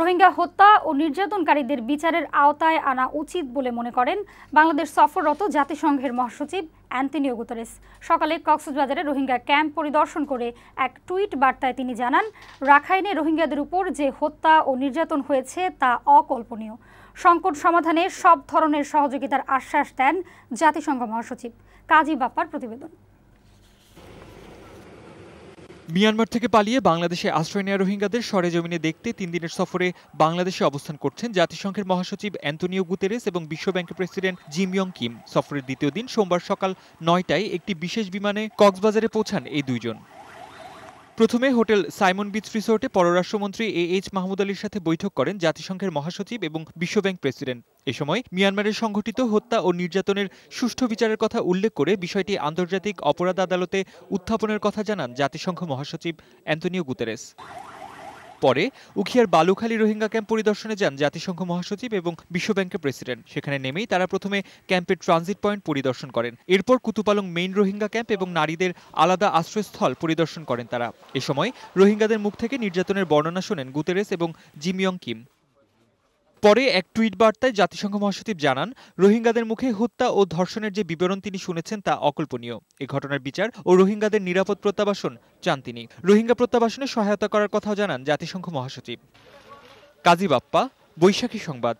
রোহিঙ্গা হত্যা ও নির্যাতনকারীদের বিচারের আওতায় আনা উচিত বলে মনে করেন বাংলাদেশ সফররত জাতিসংঘের মহাসচিব অ্যান্টনিও গুতারেস সকালে কক্সবাজারে রোহিঙ্গা ক্যাম্প পরিদর্শন করে এক টুইট বার্তায় তিনি জানান রাখাইনে রোহিঙ্গাদের উপর যে হত্যা ও নির্যাতন হয়েছে তা অকল্পনীয় সংকট সমাধানে সব ধরনের সহযোগিতার আশ্বাস দেন জাতিসংঘ মহাসচিব কাজী বাপ্পার প্রতিবেদন মিয়ানমার থেকে পালিয়ে বাংলাদেশে আশ্রয় নেওয়া রোহিঙ্গাদের জমিনে দেখতে তিন দিনের সফরে বাংলাদেশে অবস্থান করছেন জাতিসংঘের মহাসচিব অ্যান্টনিও গুতেরেস এবং বিশ্বব্যাংকের প্রেসিডেন্ট জিম ইয়ং কিম সফরের দ্বিতীয় দিন সোমবার সকাল নয়টায় একটি বিশেষ বিমানে কক্সবাজারে পৌঁছান এই দুইজন প্রথমে হোটেল সাইমন বিচ রিসোর্টে পররাষ্ট্রমন্ত্রী এ এইচ মাহমুদ আলীর সাথে বৈঠক করেন জাতিসংঘের মহাসচিব এবং বিশ্বব্যাংক প্রেসিডেন্ট এ সময় মিয়ানমারে সংঘটিত হত্যা ও নির্যাতনের সুষ্ঠু বিচারের কথা উল্লেখ করে বিষয়টি আন্তর্জাতিক অপরাধ আদালতে উত্থাপনের কথা জানান জাতিসংঘ মহাসচিব অ্যান্টনিও গুতেরেস পরে উখিয়ার বালুখালী রোহিঙ্গা ক্যাম্প পরিদর্শনে যান জাতিসংঘ মহাসচিব এবং বিশ্বব্যাংকের প্রেসিডেন্ট সেখানে নেমেই তারা প্রথমে ক্যাম্পের ট্রানজিট পয়েন্ট পরিদর্শন করেন এরপর কুতুপালং মেইন রোহিঙ্গা ক্যাম্প এবং নারীদের আলাদা আশ্রয়স্থল পরিদর্শন করেন তারা এ সময় রোহিঙ্গাদের মুখ থেকে নির্যাতনের বর্ণনা শোনেন গুতেরেস এবং জিমিয়ং কিম পরে এক টুইট বার্তায় জাতিসংঘ মহাসচিব জানান রোহিঙ্গাদের মুখে হত্যা ও ধর্ষণের যে বিবরণ তিনি শুনেছেন তা অকল্পনীয় এ ঘটনার বিচার ও রোহিঙ্গাদের নিরাপদ প্রত্যাবাসন চান তিনি রোহিঙ্গা প্রত্যাবাসনে সহায়তা করার কথাও জানান জাতিসংঘ মহাসচিব কাজী বাপ্পা বৈশাখী সংবাদ